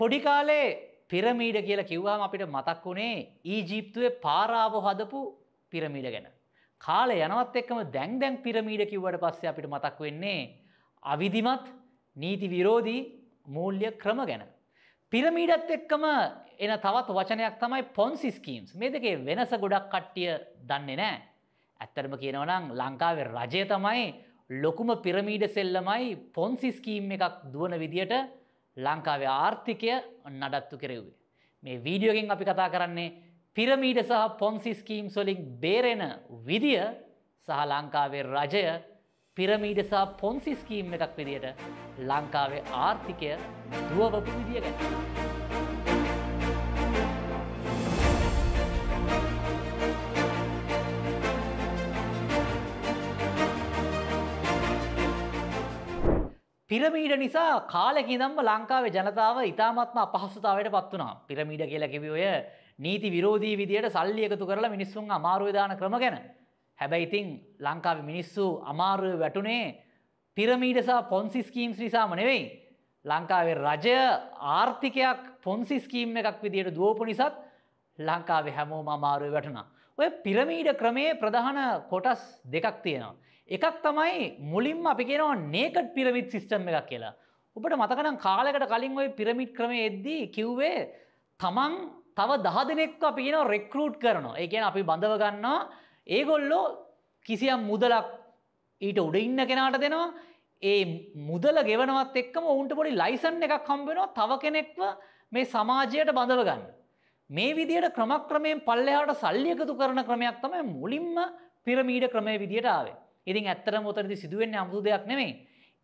පොඩි කාලේ පිරමීඩ කියලා කිව්වාම අපිට මතක් වුණේ ඊජිප්තුවේ පාරාව හදපු පිරමීඩ ගැන. කාලය යනවත් එක්කම දැන් දැන් පිරමීඩ කිව්වට පස්සේ අපිට මතක් වෙන්නේ අවිධිමත් නීති විරෝධී මූල්‍ය ක්‍රම ගැන. පිරමීඩත් එක්කම එන තවත් වචනයක් තමයි පොන්සි ස්කීම්ස්. මේ දෙකේ වෙනස ගොඩක් කට්ටිය දන්නේ නැහැ. ඇත්තටම කියනවා නම් ලංකාවේ රජය තමයි ලොකුම පිරමීඩ සෙල්ලමයි පොන්සි ස්කීම් එකක් දුවන විදියට ලංකාවේ ආර්ථිකය නඩත්තු කෙරෙව්වේ. මේ වීඩියෝගෙන් අපි කතා කරන්නේ පිරමීඩ සහ පොන්සි ස්කීම් සොලින් බේරෙන විදිය සහ ලංකාවේ රජය පිරමීඩ සහ පොන්සි ස්කීම් එකක් විදියට ලංකාවේ ආර්ථිකය දුවවපු විදිය ගැන. පිරමීඩ නිසා කාලකිදම්ම ලංකාවේ ජනතාව ඉතාමත්ම අපහස්සතාවයට පත්වනා පිරමීඩ කියලා කිවි ඔය නීති විරෝධී විදියට සල්ලි එකතු කරලා මිනිස්සුන් අමාරුවදාන ක්‍රම ගැන හැබැයි ඉතින් ලංකාවේ මිනිස්සු අමාරුව වැටුනේ පිරමීඩසා පොන්සි ස්කීම්ස් නිසාම නෙවෙයි ලංකාවේ රජය ආර්ථිකයක් පොන්සි ස්කීම් එකක් විදියට දුවපු නිසාත් ලංකාවේ හැමෝම අමාරුව වැටුණා ඔය පිරමීඩ ක්‍රමයේ ප්‍රධාන කොටස් දෙකක් තියෙනවා එකක් තමයි මුලින්ම අපි කියනවා නේකට් පිරමිට් සිස්ටම් එකක් කියලා. ඔබට මතකනම් කාලකට කලින් ওই පිරමිඩ් ක්‍රමයේ එද්දී කිව්වේ තමන් තව 10 දෙනෙක්ව අපි කියනවා රෙක්‍රූට් කරනවා. ඒ කියන්නේ අපි බඳව ගන්නවා ඒගොල්ලෝ කිසියම් මුදලක් ඊට උඩ ඉන්න කෙනාට දෙනවා. ඒ මුදල ගෙවනවත් එක්කම ඔවුන්ට පොඩි ලයිසන් එකක් හම්බ වෙනවා තව කෙනෙක්ව මේ සමාජයට බඳව ගන්න. මේ විදිහට ක්‍රමක්‍රමයෙන් පල්ලෙහාට සල්ලි එකතු කරන ක්‍රමයක් තමයි මුලින්ම පිරමීඩ ක්‍රමයේ විදිහට ආවේ. ඉතින් ඇත්තට මොතරදි සිදුවෙන් අමුතු දෙයක් නෙමේ.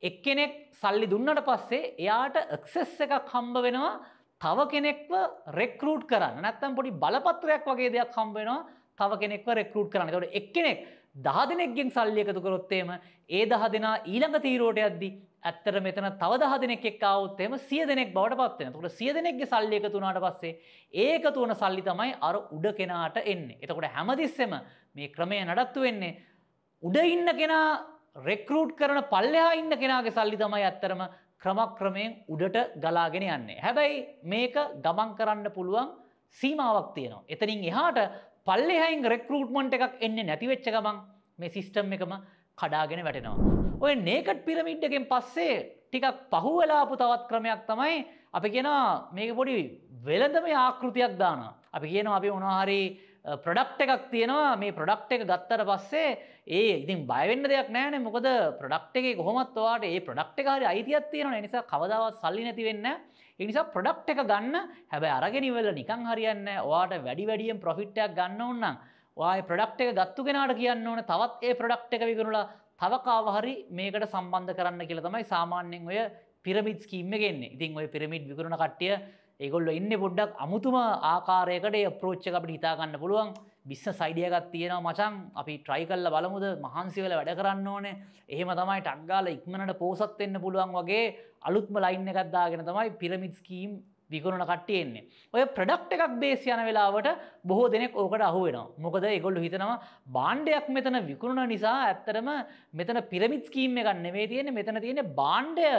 එක්කෙනෙක් සල්ලි දුන්නට පස්සේ එයාට එක්සෙස් එකක් හම්බ වෙනවා තව කෙනෙක්ව රෙක්රූට් කරන්න නැත්තම් පොඩි බලපත්‍රයක් වගේ දෙයක් හම්බ වෙනවා තව කෙනෙක්ව රෙක්රූට් කරන්න. ඒකට එක්කෙනෙක් 10 දෙනෙක්ගෙන් සල්ලි එකතු කරොත් එහෙම ඒ 10 දෙනා ඊළඟ තීරුවට යද්දි ඇත්තට මෙතන තව 10 දෙනෙක් එක්ක ආවොත් එහෙම 100 දෙනෙක් බවට පත් වෙනවා. ඒකට 100 දෙනෙක්ගේ සල්ලි එකතු වුණාට පස්සේ ඒ එකතු වුණ සල්ලි තමයි අර උඩ කෙනාට එන්නේ. එතකොට හැමතිස්සෙම මේ ක්‍රමය නඩත්තු වෙන්නේ උඩ ඉන්න කෙනා රෙක්රූට් කරන පල්ලෙහා ඉන්න කෙනගේ සල්ලි තමයි ඇත්තරම ක්‍රමක්‍රමයෙන් උඩට ගලාගෙන යන්නේ. හැබැයි මේක ගමන් කරන්න පුළුවන් සීමාවක් තියෙනවා. එතනින් එහාට පල්ලෙහයින් රෙක්රූට්මන්ට් එකක් එන්නේ නැතිවෙච්ච ගමන් මේ සිස්ටම් එකම කඩාගෙන වැටෙනවා. ඔය නේකට් පිරමිඩ් එකෙන් පස්සේ ටිකක් පහුවෙලාපු තවත් ක්‍රමයක් තමයි අපි කියනවා මේක පොඩි වෙළඳම ආකෘතියක් දානවා. අපි කියනවා අපි මොනවාහරි ප්‍රඩක්් එකක් තියෙනවා මේ ප්‍රඩක්් එක ගත්තර පස්සේ ඒ ඉතින් බයවෙන්න දෙයක් නෑනේ මොකද ප්‍රඩක්් එක කොහොමත්වාට ඒ ප්‍රඩක්් එකකාරි අයිතියක් තියෙන නිසා කවදාවත් සල්ලි නැතිවෙන්න එනිසා ප්‍රඩක්් එක ගන්න හැබැ අරගෙනවෙල නිකං හරියන්න වාට වැඩි වැඩියෙන් ප්‍රොෆිට්ටයක් ගන්න ඔන්නම් වාය ප්‍රඩක්් එක ගත්තු කෙනට කියන්න ඕන තවත් ඒ ප්‍රඩක්් එක විගරුලා තවකාවහරි මේකට සම්බන්ධ කරන්න කියල තමයි සාමාන්‍යෙන් ඔය පිරමිඩ් කීම්ම ගෙන්නේ ඉතින් ඔය පිරමිඩ් විකරුණ කට්ටිය ඒගොල්ල ඉන්න පොඩ්ඩක් අමුතුම ආකාරයකට ප්‍රෝච්ච අපට හිතාගන්න පුළුවන් බිස්ස සයිඩියගත් තියෙනවා මචන් අපි ට්‍රයි කල්ල බලමුද මහන්සිවල වැඩ කරන්න ඕනේ එහෙම තමයි ටක්ගාල ඉක්මනට පෝසත් වෙන්න පුළුවන් වගේ අලුත්ම ලයින් එකත්දාගෙන තමයි පිරමිත්ස්කීම් විකුණන කට්ටියෙන්නේ. ඔය ප්‍රඩක්් එකක් බේස් යන වෙලාවට බොහෝ දෙනෙක් ඕකට අහුවෙනවා. මොකද එගොල්ලු හිතනවා බාණ්ඩයක් මෙතන විකුණන නිසා ඇත්තරම මෙතන පිරමිත්ස්කීම් එකක් නෙවේ තියෙන මෙතන තියෙන බාණ්ඩය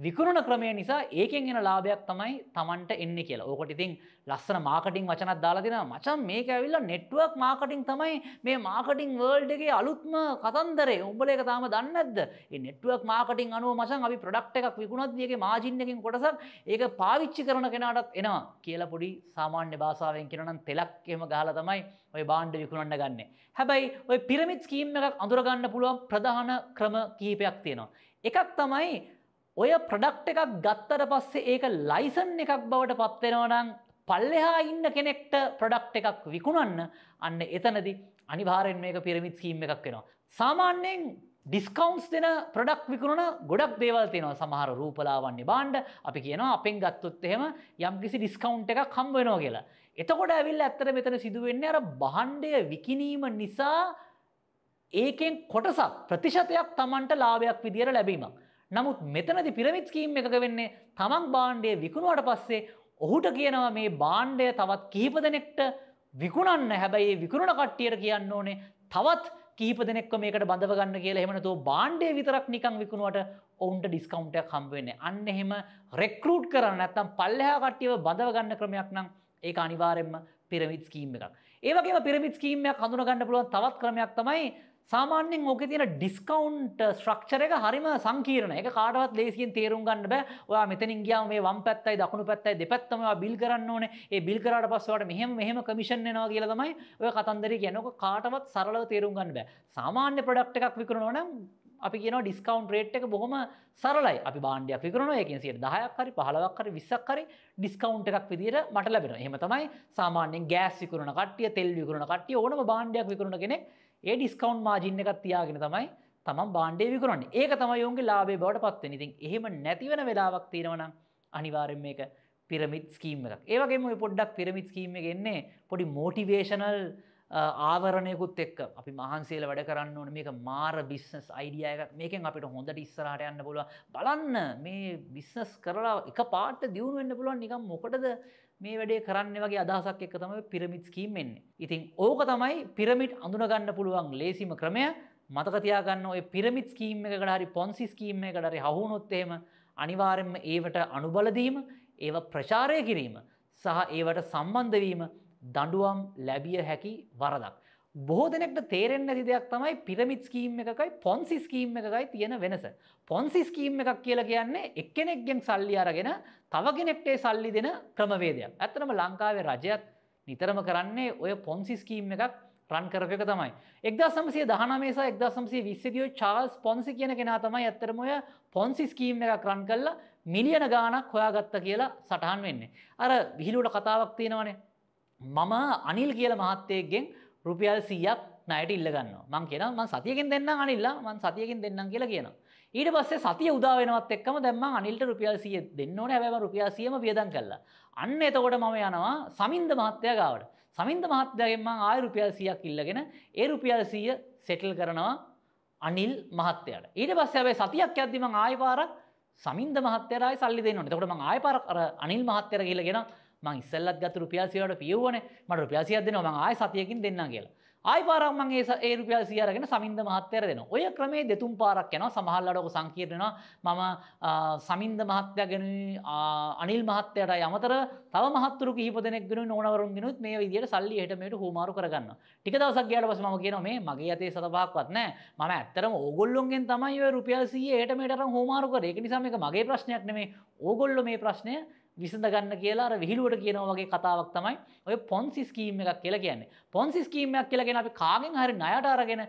විකරුණ ක්‍රමය නිසා ඒකෙන් එන ලාභයක් තමයි තමන්ට එන්න කියලා ඕකට ඉතින් ලස්සන මාකටින් වචනත් දාලාතින මචන් මේක ඇවිල්ල නෙට්ුවක් මාකටින් තමයි මේ මාකටින් වර්ල්ඩ් එකගේ අලුත්ම කතන්දරේ උඹල එක තාම දන්නද නෙට්ුවක් මාකටින් අනුව මසන් අපි ප්‍රඩක්් එකක් විකුණත්දියගේ මාජින්නකින් කොටසක් ඒක පාවිච්චි කරන කෙනටත් එනවා කියලා පොඩි සාමාන්‍ය භාසාාවෙන් කිරනම් තෙලක් එම ගහල තමයි ඔය බාණ්ඩ විකුණන්න ගන්න හැබැයි ඔය පිරමිත් කීම් එකක් අඳුරගන්න පුළුවන් ප්‍රධාන ක්‍රම කීපයක් තියෙනවා එකක් තමයි ඔය ප්‍රඩක්් එකක් ගත්තට පස්සේ ඒක ලයිසන් එකක් බවට පත්වෙනවනං පල්ලෙහා ඉන්න කෙනෙක්ට ප්‍රඩක්් එකක් විකුණන්න අන්න එතනදි අනිවාරෙන් මේක පිරමිත් සීම් එකක් වෙනවා. සාමාන්‍යයෙන් ඩිස්කවන්ස් දෙන ප්‍රඩක් විකුණන ගොඩක් දේවල් තියෙනවා සමහර රූපලාවන්නේ බාණ්ඩ අපි කියනවා අපෙන් ගත්තොත් එහෙම යම්කිසි ඩිස්කවුන්ට් එකක් හම්බ වෙනවා කියලා. එතකොට ඇවිල්ලා ඇත්තට මෙතන සිදු වෙන්නේ අර භාණ්ඩය විකිණීම නිසා ඒකෙන් කොටසක් ප්‍රතිශතයක් Tamanට ලාභයක් විදියට ලැබීමක්. නමුත් මෙතනදි පිරමිඩ් ස්කීම් එකක වෙන්නේ තමන් බාණ්ඩය විකුණුවට පස්සේ ඔහුට කියනවා මේ බාණ්ඩය තවත් කිහිප දෙනෙක්ට විකුණන්න හැබැයි ඒ විකුණන කට්ටියට කියන්න ඕනේ තවත් කීප දෙනෙක්ව මේකට බඳව ගන්න කියලා එහෙම නැතුව බාණ්ඩය විතරක් නිකන් විකුණුවට ඔවුන්ට ඩිස්කවුන්ට් එකක් හම්බ වෙන්නේ. අන්න එහෙම රෙක්‍රූට් කරන නැත්නම් පල්ලෙහා කට්ටියව බඳව ගන්න ක්‍රමයක් නම් ඒක අනිවාර්යෙන්ම පිරමිඩ් ස්කීම් එකක්. ඒ වගේම පිරමිඩ් ස්කීම් එකක් හඳුනා ගන්න පුළුවන් තවත් ක්‍රමයක් තමයි සාමාන්‍යෙන් ඕක තියෙන ඩිස්කවන්් ශ්‍රක්ෂර එක හරිම සංකීරණ එක කාඩවත් ලේසියෙන් තේරුම් ගන්න බෑ ඔයා මෙතනින් ගියා මේ වම් පැත්තයි දකුණු පැත්තයි දෙපැත්තම බිල් කරන්න ඕනේ ඒ බිල් කරාට පස්සවට මෙහෙම මෙහෙම කමිෂන් එනවා කියලා තමයි ඔය කතන්දරේ කියන්නේ ඕක කාටවත් සරලව තේරුම් ගන්න බෑ සාමාන්‍ය ප්‍රොඩක්ට් එකක් විකුණනවා නම් අපි කියන ඩිස්කවන්් රේට් එක බොහොම සරලයි අපි බාණ්ඩයක් විකරනවා ඒකෙන් සියට දහයක් හරි පහලවක් හරි විස්සක් හරි ඩිස්කවන්් එකක් විදිර මට ලැබෙන එහෙම තමයි සාමාන්‍යෙන් ගෑස් විකරන කටිය තෙල් විකරන කටිය ඕනම බාණ්ඩයක් විකරුණ කෙනෙක් ඒ ඩිස්කවන්් මාජින්න එකත් තියාගෙන තමයි තමන් බාණ්ඩේ විකරන්න ඒක තම යෝන්ගේ ලාබේ බවට පත්වෙන ඉතින් එහෙම නැතිවන වෙලාවක් තියෙනවනම් අනිවාරෙන් මේක පිරමිත් ස්කීම් එකක් ඒවගේම පොඩ්ඩක් පිරමිත් ස්කීම ගෙන්නේ පොඩි මෝටිවේශනල් ආවරණයකුත් එක්ක අපි මහන්සේල වැඩ කරන්න ඕන මේක මාර බිස්නස් අයිඩිය එකක් මේකෙන් අපිට හොඳට ඉස්සරහට යන්න පුළුව බලන්න මේ බිස්නස් කරලා එක පාට දියුණුවෙන්න්න පුළුවන් නිකම් මොකටද මේ වැඩේ කරන්න වගේ අදහසක් එක්ක තමයි පිරමිඩ් ස්කීම් එන්නේ. ඉතින් ඕක තමයි පිරමිඩ් අඳුනගන්න පුළුවන් ලේසිම ක්‍රමය. මතක තියාගන්න ඔය පිරමිඩ් ස්කීම් එකකට හරි පොන්සි ස්කීම් එකකට හරි හවු වුණොත් එහෙම අනිවාර්යයෙන්ම ඒවට අනුබල දීම, ඒව ප්‍රචාරය කිරීම සහ ඒවට සම්බන්ධ වීම දඬුවම් ලැබිය හැකි වරදක්. බොහෝ දෙනෙක්ට තේරෙන් ඇති දෙයක් තමයි පිරමිත් කීම් එකකයි පොන්සි කීම් එකකයි තියෙන වෙනස. පොන්සි කීම් එකක් කියලා කියන්නේ එක්කෙනෙක්ගෙන් සල්ලි අරගෙන තව කෙනෙක්ටේ සල්ලි දෙන ක්‍රමවේදයක්. ඇත්තනම ලංකාවේ රජයත් නිතරම කරන්නේ ඔය පොන්සි කීම් එකක් රන් කරප එක තමයි. එක්දා සමසය දහනමේසා එක්දා සම්සය විස්සදියෝ චාල්ස් පොන්සි කියන කෙනා තමයි ඇත්තරම ඔය පොන්සි ස්කීම් එකක් රන් කල්ලා මිලියන ගානක් හොයාගත්ත කියලා සටහන් වෙන්නේ. අර විහිලුට කතාවක් තියෙනවනේ. මම අනිල් කියල මහත්තයගෙන් රුපියල් සියක් නයට ඉල්ලගන්න මං කියෙන ම සතියකින් දෙන්න අනිල්ලා මන් සතියකින් දෙන්නම් කියලා කියන. ඊට පස්සේ සතිය උදාවෙනවත් එක්ම දැම්ම අනිල්ට රුපියල් සිය දෙන්නවන ඇව රුපියා සියම වියදන් කරලා. අන්න එතකොට මම යනවා සමින්ද මහත්තය ගාවට. සමින්ද මහත්තයගෙන්ම ආය රුපියල් සියක් ඉල්ලගෙන ඒ රුපියල් සිය සෙටල් කරනවා අනිල් මහත්තයට. ඊට පස්සේවේ සතියක් ඇද්දිම ආය පාරක් සමින්ද මහත්තරයි සල්ලි දෙන්නට තකොට ම ආය පාර අනිල් මහත්තර කියලගෙන මං ඉස්සල්ලත් ගත රුපියාසියට පියවන මට රුපියාසියක් දෙනවා මං ආය සතියකින් දෙන්න කියලා. ආයි පාරක් මං ඒ ඒ රුපියාසිය අරගෙන සමින්ද මහත්තයර දෙනවා. ඔය ක්‍රමේ දෙතුන් පාරක් යනවා සමහරවිට ඔක සංකීර්ණ වෙනවා. මම සමින්ද මහත්තයා ගෙනුයි අනිල් මහත්තයාට අමතර තව මහත්තුරු කිහිප දෙනෙක් ගෙනුයි නෝනවරුන් ගෙනුත් මේ විදියට සල්ලි එහෙට මෙහෙට හුමාරු කරගන්නවා. ටික දවසක් ගියාට පස්සේ මම කියනවා මේ මගේ අතේ සත පහක්වත් නැහැ. මම ඇත්තටම ඕගොල්ලොන්ගෙන් තමයි ඔය රුපියල් 100 එහෙට මෙහෙට අරන් හුමාරු කරේ. ඒක නිසා මේක මගේ ප්‍රශ්නයක් නෙමෙයි. ඕගොල්ලෝ මේ ප්‍රශ්නය විසඳගන්න කියලා අර විහිළුවට කියනවා වගේ කතාවක් තමයි ඔය පොන්සි ස්කීම් එකක් කියලා කියන්නේ. පොන්සි ස්කීම් එකක් කියලා කියන අපි කාගෙන් හරි ණයට අරගෙන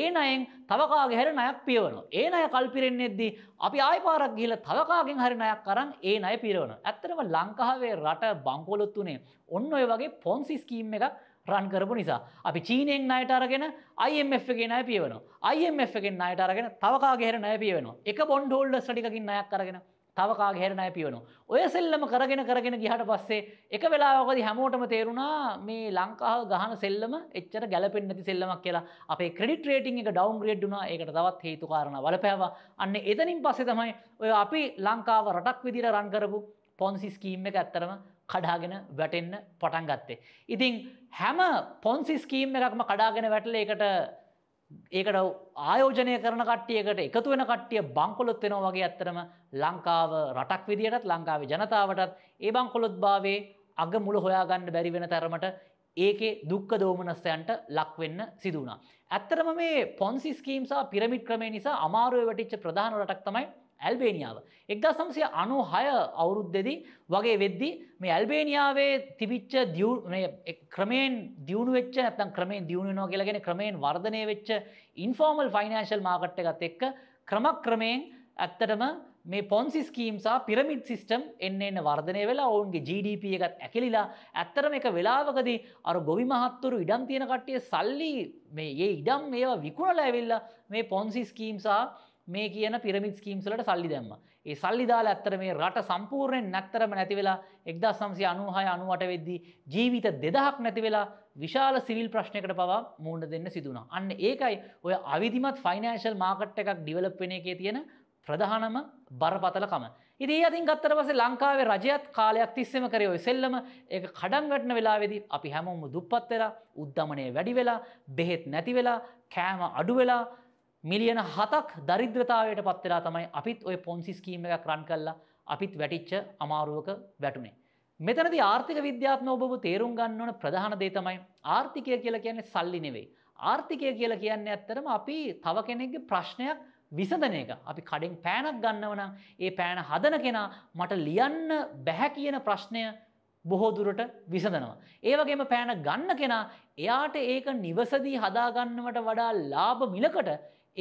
ඒ ණයෙන් තව කාගේ හරි ණයක් පියවනවා. ඒ ණය කල්පිරෙන්නේද්දී අපි ආයෙ පාරක් ගිහලා තව කාගෙන් හරි ණයක් අරන් ඒ ණය පිරවනවා. ඇත්තටම ලංකාවේ රට බංකොලොත් උනේ ඔන්න ඔය වගේ පොන්සි ස්කීම් එකක් රන් කරපු නිසා. අපි චීනයෙන් ණයට අරගෙන IMF එකේ ණය පියවනවා. IMF එකෙන් ණයට අරගෙන තව කාගේ හරි ණය පියවනවා. එක බොන්ඩ් හෝල්ඩර්ස් ටිකකින් ණයක් අරගෙන තව කාගේ හරි ණය පියවනවා. ඔය සෙල්ලම කරගෙන කරගෙන ගියාට පස්සේ එක වෙලාවකදී හැමෝටම තේරුණා මේ ලංකාව ගහන සෙල්ලම එච්චර ගැලපෙන්නේ නැති සෙල්ලමක් කියලා. අපේ ක්‍රෙඩිට් රේටින් එක ඩවුන්ග්‍රේඩ් වුණා. ඒකට තවත් හේතු කාරණා වලපෑවා. අන්න එතනින් පස්සේ තමයි ඔය අපි ලංකාව රටක් විදිහට රන් කරපු පොන්සි ස්කීම් එක ඇත්තරම කඩාගෙන වැටෙන්න පටන් ගත්තේ. ඉතින් හැම පොන්සි ස්කීම් එකක්ම කඩාගෙන වැටල එකට ඒකට ආයෝජනය කරන කට්ටියකට එකතු වෙන කට්ටිය බංකොලොත් වෙනවා වගේ ඇත්තරම ලංකාව රටක් විදිහටත් ලංකාවේ ජනතාවටත් ඒ බංකොලොත් භාවේ අග මුල හොයාගන්න බැරි වෙන තරමට ඒකේ දුක්ඛ දෝමනස්යන්ට ලක් වෙන්න සිදු වුණා. ඇත්තරම මේ පොන්සි ස්කීම් සහ පිරමිඩ් ක්‍රමය නිසා අමාරුවේ වැටිච්ච ප්‍රධාන රටක් තමයි ඇල්බේනියාව. එක්දා සම්සය අනු හය අවුරුද්දෙදි වගේ වෙද්දි මේ ඇල්බේනියාවේ තිබිච්ච ක්‍රමයෙන් දියුණු වෙච්ච ඇතන් ක්‍රමෙන් දියුණුවනෝ කියලගෙන ක්‍රමයෙන් වර්ධනය වෙච්ච ඉන්ෆෝර්මල් ෆයිනන්ශල් මාකට් එකත් එක්ක ක්‍රමක්‍රමයෙන් ඇත්තටම මේ පොන්සි ස්කීම් සහ පිරමිඩ් සිිස්ටම් එන්න එන්න වර්ධනය වෙලා ඔවුන්ගේ GDP එකත් ඇකිලිලා ඇත්තරම එක වෙලාවකදී අර ගොවි මහත්තුරු ඉඩම් තියෙන කට්ටිය සල්ලි මේ ඒ ඉඩම් ඒවා විකුණල ඇවිල්ල මේ පොන්සි ස්කීම් සහ මේ කියන පිරමිත් කීම්සලට සල්ලි දැම්ම. ඒ සල්ලි දාලා ඇත්තට මේ රට සම්පූර්ණයෙන් නැත්තරම නැති වෙලා 1996 98 වෙද්දී ජීවිත 2000ක් නැති වෙලා විශාල සිවිල් ප්‍රශ්නයකට පවා මූණ දෙන්න සිදු වුණා. අන්න ඒකයි ඔය අවිධිමත් ෆයිනෑන්ෂල් මාකට් එකක් ඩිවෙලොප් වෙන එකේ තියෙන ප්‍රධානම බරපතලකම. ඉතින් ඒ අතින් ගත්තට පස්සේ ලංකාවේ රජයත් කාලයක් තිස්සෙම කරේ ඔය සෙල්ලම ඒක කඩන් වැටෙන වෙලාවේදී අපි හැමෝම දුප්පත් වෙලා, උද්දමනය වැඩි වෙලා, බෙහෙත් නැති වෙලා, කෑම අඩු වෙලා මිලියන හතක් දරිද්‍රතාවයට පත්වෙලා තමයි අපිත් ඔය පොන්සි ස්කීම එකක් රන් කල්ලා අපිත් වැටිච්ච අමාරුවක වැටුනේ. මෙතනද ආර්ථික විද්‍යාත්ම ඔබ තේරුම් ගන්න ඕන ප්‍රධාන දේ තමයි ආර්ථිකය කියලා කියන්නේ සල්ලි නෙවෙයි. ආර්ථිකය කියලා කියන්නේ ඇත්තරම අපි තව කෙනෙක්ගේ ප්‍රශ්නයක් විසඳන එක අපි කඩෙන් පෑනක් ගන්නවනම් ඒ පෑන හදන කෙනා මට ලියන්න බැහැ කියන ප්‍රශ්නය බොහෝදුරට විසඳනවා. ඒවගේම පෑන ගන්න කෙනා එයාට ඒක නිවසදී හදාගන්නවට වඩා ලාභ මිලකට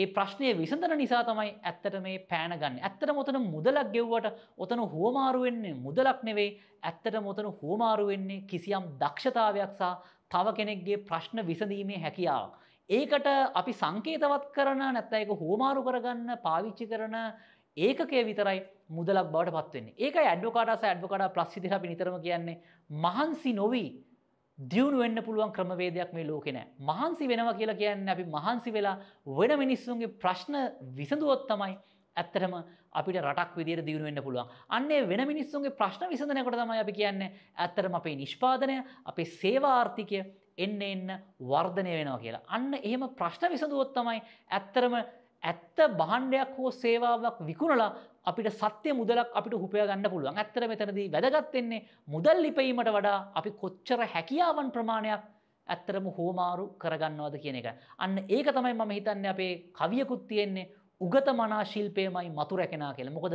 ඒ ප්‍රශ්නය විසඳන නිසා තමයි ඇත්තට මේ පෑන ගන්න ඇත්තට මොතන මුදලක් ගෙව්වට ඔතන හුවමාරුවෙන්නේ මුදලක් නෙවෙයි ඇත්තට මොතන හුවමාරුවෙන්නේ කිසියම් දක්ෂතාවයක් සහ තව කෙනෙක්ගේ ප්‍රශ්න විසඳීමේ හැකියාව. ඒකට අපි සංකේතවත් කරන නැත්තයික හුවමාරු කරගන්න පාවිච්චි කරන ඒකකය විතරයි මුදලක් බවට පත්වන්නේ ඒක ඇඩ්ඩෝකාටස ඇඩ්ඩෝකාඩ ප්‍රස්සිදිර අපි නිතරම කියන්නේ මහන්සි නොවී දියුණු වෙන්න පුළුවන් ක්‍රමවේදයක් මේ ලෝකෙ නෑ. මහන්සි වෙනවා කියලා කියන්නේ අපි මහන්සි වෙලා වෙන මිනිස්සුන්ගේ ප්‍රශ්න විසඳුවොත් තමයි ඇත්තටම අපිට රටක් විදිහට දියුණු වෙන්න පුළුවන්. අන්නේ වෙන මිනිස්සුන්ගේ ප්‍රශ්න විසඳනකොට තමයි අපි කියන්නේ ඇත්තටම අපේ නිෂ්පාදනය, අපේ සේවා ආර්ථිකය එන්න එන්න වර්ධනය වෙනවා කියලා. අන්න එහෙම ප්‍රශ්න විසඳුවොත් තමයි ඇත්තටම ඇත්ත බහන්්ඩයක් හෝ සේවාවක් විකුණලා අපිට සත්‍ය මුදලක් අපිට හුපය ගන්න පුළුවන් ඇත්තර මෙතනදී වැදගත්වෙන්නේ මුදල් ලිපීමට වඩා අපි කොච්චර හැකියාවන් ප්‍රමාණයක් ඇත්තරම හෝමාරු කරගන්නවද කියන එක. අන්න ඒක තමයි මම හිතන්න අපේ කවියකුත් තියෙන්නේ උගත මනා ශිල්පයමයි මතු රැකෙනා කියලා. මොකද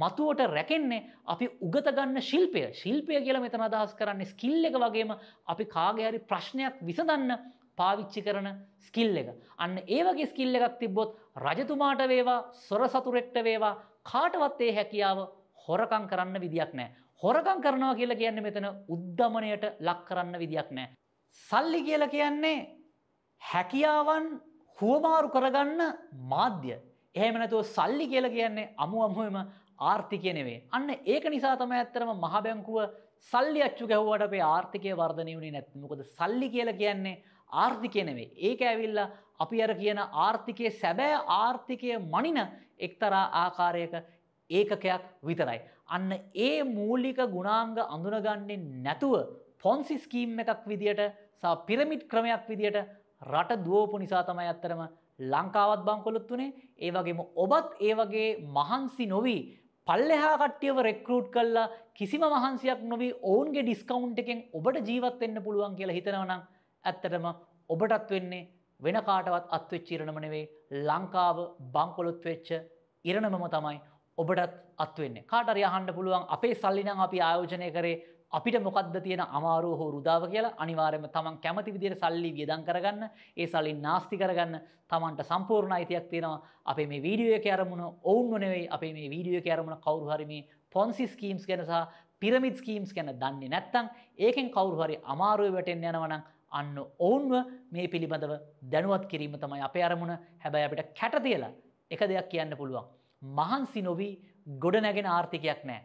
මතුවට රැකෙන්නේ අපි උගත ගන්න ශිල්පය. ශිල්පය කියලා මෙතන අදහස් කරන්නේ ස්කිල් එක වගේම අපි කාගේ හරි ප්‍රශ්නයක් විසඳන්න පාවිච්චි කරන ස්කිල් එක. අන්න ඒ වගේ ස්කිල් එකක් තිබ්බොත් රජතුමාට වේවා සොර සතුරෙක්ට වේවා කාටවත් ඒ හැකියාව හොරකම් කරන්න විදියක් නෑ. හොරකම් කරනවා කියලා කියන්නේ මෙතන උද්ධමනයට ලක් කරන්න විදියක් නෑ. සල්ලි කියලා කියන්නේ හැකියාවන් හුවමාරු කරගන්න මාධ්‍ය. එහෙම නැතුව සල්ලි කියලා කියන්නේ අමු අමුවෙම ආර්ථිකය නෙවේ. අන්න ඒක නිසා තමයි ඇත්තරම මහ බැංකුව සල්ලි අච්චු ගැහුවට අපේ ආර්ථිකය වර්ධනය වුණේ නැත්නම් මොකද සල්ලි කියලා කියන්නේ ආර්ථිකය නෙවේ. ඒක ඇවිල්ලා අපි අර කියන ආර්ථිකයේ සැබෑ ආර්ථිකය මනින එක්තරා ආකාරයක ඒකකයක් විතරයි. අන්න ඒ මූලික ගුණාංග අඳුනගන්නේ නැතුව පොන්සි ස්කීම් එකක් විදියට සා පිරමිට් ක්‍රමයක් විදියට රට දුවපු නිසා තමයි ඇත්තරම ලංකාවත් බංකොලොත් වනේ ඒ වගේම ඔබත් ඒ වගේ මහන්සි නොවී පල්ලෙහා කට්ටියව රෙක්රූට් කල්ලා කිසිම මහන්සියක් නොවී ඔවුන්ගේ ඩිස්කවුන්් එකෙන් ඔබට ජීවත් වෙන්න පුළුවන් කියලා හිතනවනම් ඇත්තටම ඔබටත් වෙන්නේ වෙන කාටවත් අත්වෙච්ච ඉරණම නෙවෙයි ලංකාව බංකොලොත් වෙච්ච ඉරණමම තමයි ඔබටත් අත්වෙන්නේ. කාට හරි අහන්න පුළුවන් අපේ සල්ලි නම් අපි ආයෝජනය කරේ අපිට මොකද්ද තියෙන අමාරුව හෝ රුදාව කියලා අනිවාර්යයෙන්ම තමන් කැමති විදිහට සල්ලි වියදම් කරගන්න, ඒ සල්ලි නාස්ති කරගන්න තමන්ට සම්පූර්ණ අයිතියක් තියෙනවා. අපේ මේ වීඩියෝ එකේ අරමුණ ඔවුන්ව නෙවෙයි, අපේ මේ වීඩියෝ එකේ අරමුණ කවුරු හරි මේ පොන්සි ස්කීම්ස් ගැන සහ පිරමිඩ් ස්කීම්ස් ගැන දන්නේ නැත්නම් ඒකෙන් කවුරු හරි අමාරුවේ වැටෙන්න යනවා නම් අන්න ඔවුන්ව මේ පිළිබඳව දැනුවත් කිරීම තමයි අපේ අරමුණ හැබැයි අපිට කැට තියලා එක දෙයක් කියන්න පුළුවන්. මහන්සි නොවී ගොඩ නැගෙන ආර්ථිකයක් නෑ.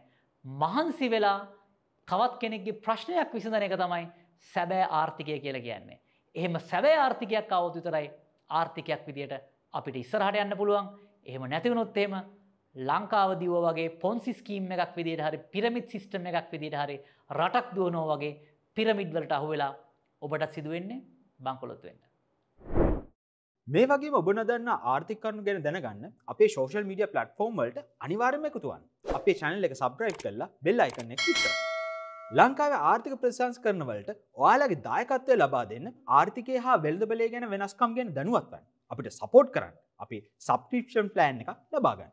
මහන්සි වෙලා තවත් කෙනෙක්ගේ ප්‍රශ්නයක් විසඳන එක තමයි සැබෑ ආර්ථිකය කියලා කියන්නේ. එහෙම සැබෑ ආර්ථිකයක් අවුත් විතරයි ආර්ථිකයක් විදියට අපිට ඉස්සරහට යන්න පුළුවන්. එහෙම නැතිවුණොත් එහෙම ලංකාව දිව වගේ පොන්සි ස්කීම් එකක් විදියට හරි පිරමිඩ් සිස්ටම් එකක් විදියට හරි රටක් දුවනෝ වගේ පිරමිඩ් වලට අහුවෙලා ඔබටත් සිදුවෙන්නේ බංකොලොත් වෙන්න. මේ වගේ ඔබ නොදන්න ආර්ථික කරුණු ගැන දැනගන්න අපේ සෝෂල් මීඩිය ප්ලට්ෆෝර්ම් වලට අනිවාර්යයෙන්ම එකතු වෙන්න. අපේ channel එක subscribe කරලා bell icon එක click කරන්න. ලංකාව ආර්ථික ප්‍රසංස් කරනවලට ඔයාලගේ දායකත්වය ලබා දෙන්න ආර්ථිකය හා වෙල්ද බලය ගැන වෙනස්කම් ගැන දැනුවත්වන් අපිට සපෝට් කරන්න අපි සප්‍රිප්ෂන් ප්ලෑන් එකක් ලබාගන්න